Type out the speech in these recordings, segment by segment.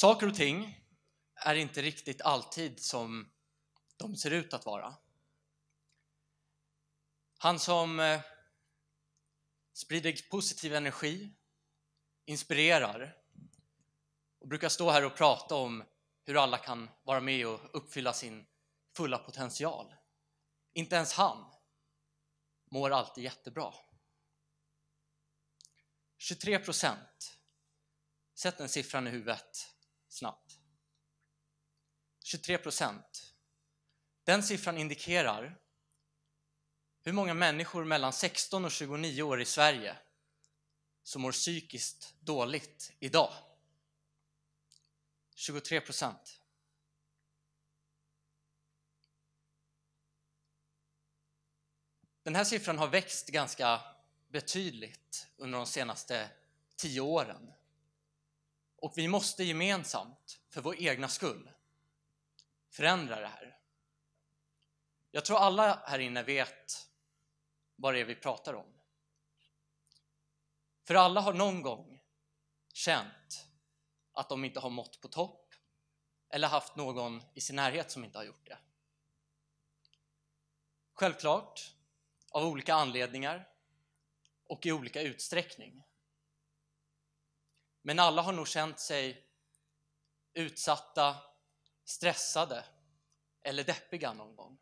Saker och ting är inte riktigt alltid som de ser ut att vara. Han som eh, sprider positiv energi, inspirerar och brukar stå här och prata om hur alla kan vara med och uppfylla sin fulla potential. Inte ens han mår alltid jättebra. 23 procent. Sätt den siffran i huvudet snabbt. 23 procent. Den siffran indikerar hur många människor mellan 16 och 29 år i Sverige som mår psykiskt dåligt idag. 23 procent. Den här siffran har växt ganska betydligt under de senaste tio åren. Och vi måste gemensamt, för vår egna skull, förändra det här. Jag tror alla här inne vet vad det är vi pratar om. För alla har någon gång känt att de inte har mått på topp eller haft någon i sin närhet som inte har gjort det. Självklart, av olika anledningar och i olika utsträckning. Men alla har nog känt sig utsatta, stressade eller deppiga någon gång.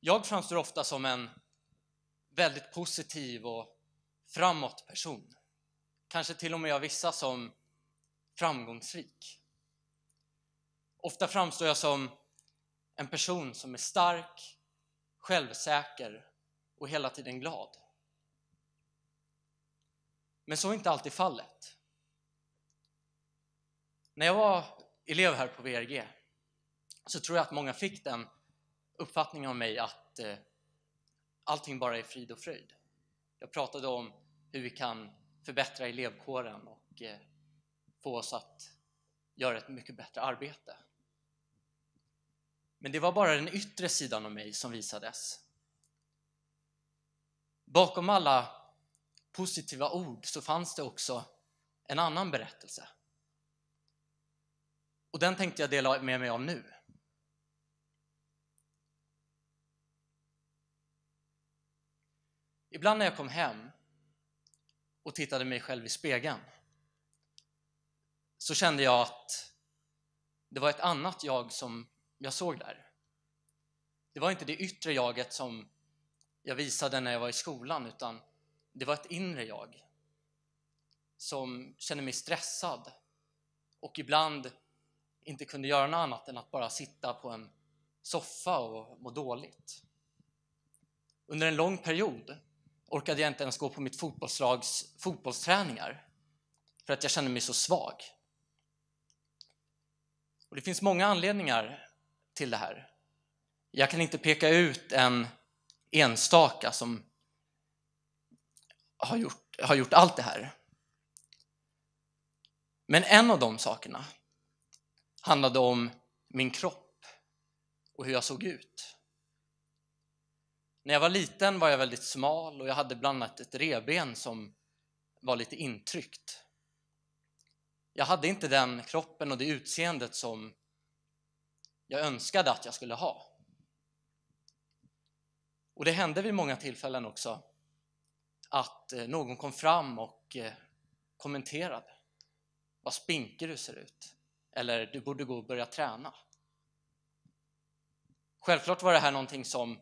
Jag framstår ofta som en väldigt positiv och framåt person. Kanske till och med av vissa som framgångsrik. Ofta framstår jag som en person som är stark, självsäker och hela tiden glad. Men så är inte alltid fallet. När jag var elev här på VRG så tror jag att många fick den uppfattningen av mig att eh, allting bara är frid och fröjd. Jag pratade om hur vi kan förbättra elevkåren och eh, få oss att göra ett mycket bättre arbete. Men det var bara den yttre sidan av mig som visades. Bakom alla positiva ord så fanns det också en annan berättelse. Och den tänkte jag dela med mig av nu. Ibland när jag kom hem och tittade mig själv i spegeln så kände jag att det var ett annat jag som jag såg där. Det var inte det yttre jaget som jag visade när jag var i skolan utan det var ett inre jag som kände mig stressad och ibland inte kunde göra något annat än att bara sitta på en soffa och må dåligt. Under en lång period orkade jag inte ens gå på mitt fotbollslags fotbollsträningar för att jag kände mig så svag. Och det finns många anledningar till det här. Jag kan inte peka ut en enstaka som har gjort, har gjort allt det här. Men en av de sakerna handlade om min kropp och hur jag såg ut. När jag var liten var jag väldigt smal och jag hade bland annat ett reben som var lite intryckt. Jag hade inte den kroppen och det utseendet som jag önskade att jag skulle ha. Och det hände vid många tillfällen också att eh, någon kom fram och eh, kommenterade. Vad spinkig du ser ut. Eller du borde gå och börja träna. Självklart var det här någonting som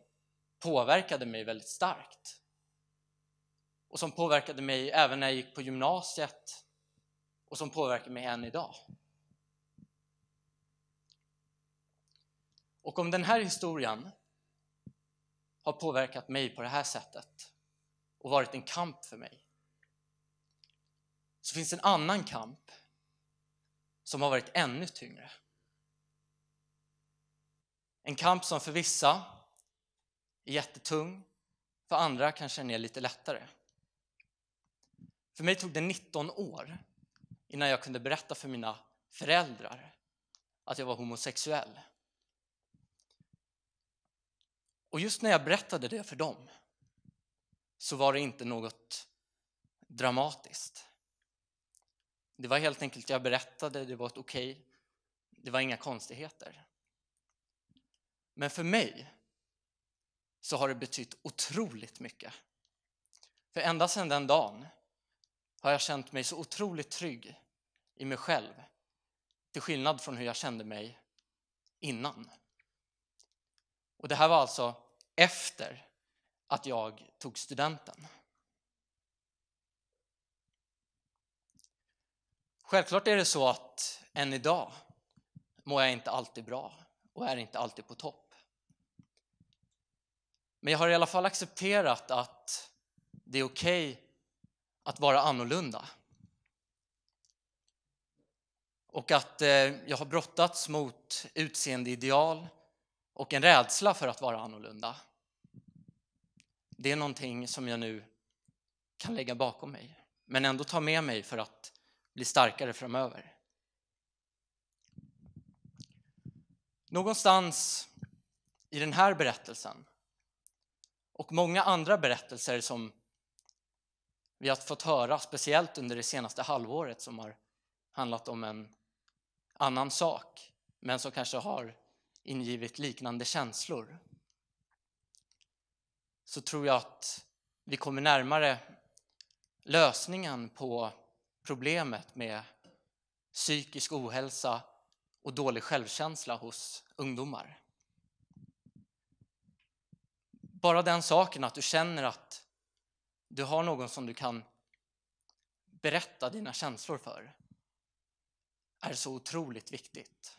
påverkade mig väldigt starkt. Och som påverkade mig även när jag gick på gymnasiet och som påverkar mig än idag. Och om den här historien har påverkat mig på det här sättet och varit en kamp för mig. Så finns det en annan kamp som har varit ännu tyngre. En kamp som för vissa är jättetung, för andra kanske den är lite lättare. För mig tog det 19 år innan jag kunde berätta för mina föräldrar att jag var homosexuell. Och just när jag berättade det för dem så var det inte något dramatiskt. Det var helt enkelt, jag berättade, det var okej, okay, det var inga konstigheter. Men för mig så har det betytt otroligt mycket. För ända sedan den dagen har jag känt mig så otroligt trygg i mig själv, till skillnad från hur jag kände mig innan. Och det här var alltså efter att jag tog studenten. Självklart är det så att än idag mår jag inte alltid bra och är inte alltid på topp. Men jag har i alla fall accepterat att det är okej okay att vara annorlunda. Och att eh, jag har brottats mot utseendeideal och en rädsla för att vara annorlunda det är någonting som jag nu kan lägga bakom mig, men ändå ta med mig för att bli starkare framöver. Någonstans i den här berättelsen och många andra berättelser som vi har fått höra, speciellt under det senaste halvåret som har handlat om en annan sak, men som kanske har ingivit liknande känslor så tror jag att vi kommer närmare lösningen på problemet med psykisk ohälsa och dålig självkänsla hos ungdomar. Bara den saken att du känner att du har någon som du kan berätta dina känslor för är så otroligt viktigt.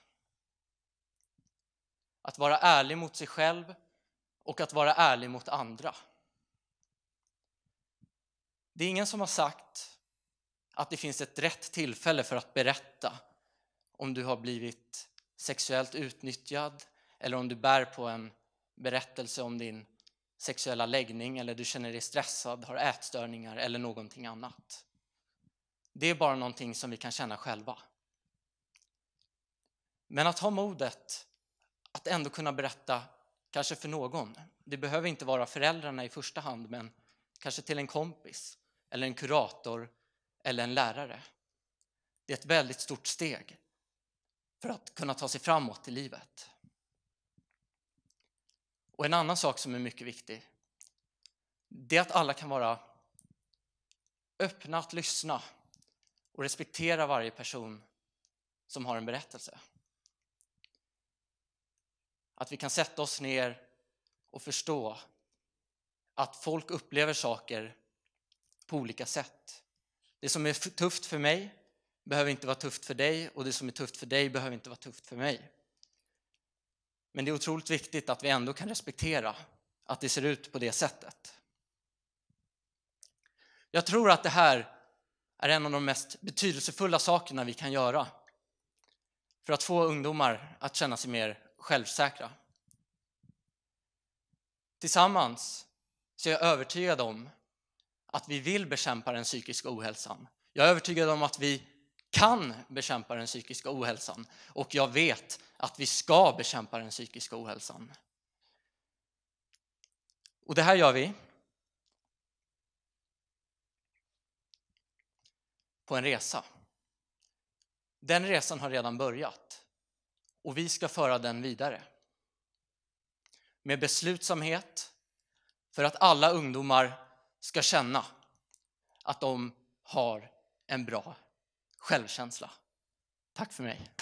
Att vara ärlig mot sig själv och att vara ärlig mot andra. Det är ingen som har sagt att det finns ett rätt tillfälle för att berätta om du har blivit sexuellt utnyttjad eller om du bär på en berättelse om din sexuella läggning eller du känner dig stressad, har ätstörningar eller någonting annat. Det är bara någonting som vi kan känna själva. Men att ha modet att ändå kunna berätta Kanske för någon. Det behöver inte vara föräldrarna i första hand, men kanske till en kompis, eller en kurator eller en lärare. Det är ett väldigt stort steg för att kunna ta sig framåt i livet. Och en annan sak som är mycket viktig, det är att alla kan vara öppna att lyssna och respektera varje person som har en berättelse. Att vi kan sätta oss ner och förstå att folk upplever saker på olika sätt. Det som är tufft för mig behöver inte vara tufft för dig och det som är tufft för dig behöver inte vara tufft för mig. Men det är otroligt viktigt att vi ändå kan respektera att det ser ut på det sättet. Jag tror att det här är en av de mest betydelsefulla sakerna vi kan göra för att få ungdomar att känna sig mer självsäkra. Tillsammans så är jag övertygad om att vi vill bekämpa den psykiska ohälsan. Jag är övertygad om att vi kan bekämpa den psykiska ohälsan och jag vet att vi ska bekämpa den psykiska ohälsan. Och det här gör vi på en resa. Den resan har redan börjat. Och vi ska föra den vidare. Med beslutsamhet för att alla ungdomar ska känna att de har en bra självkänsla. Tack för mig.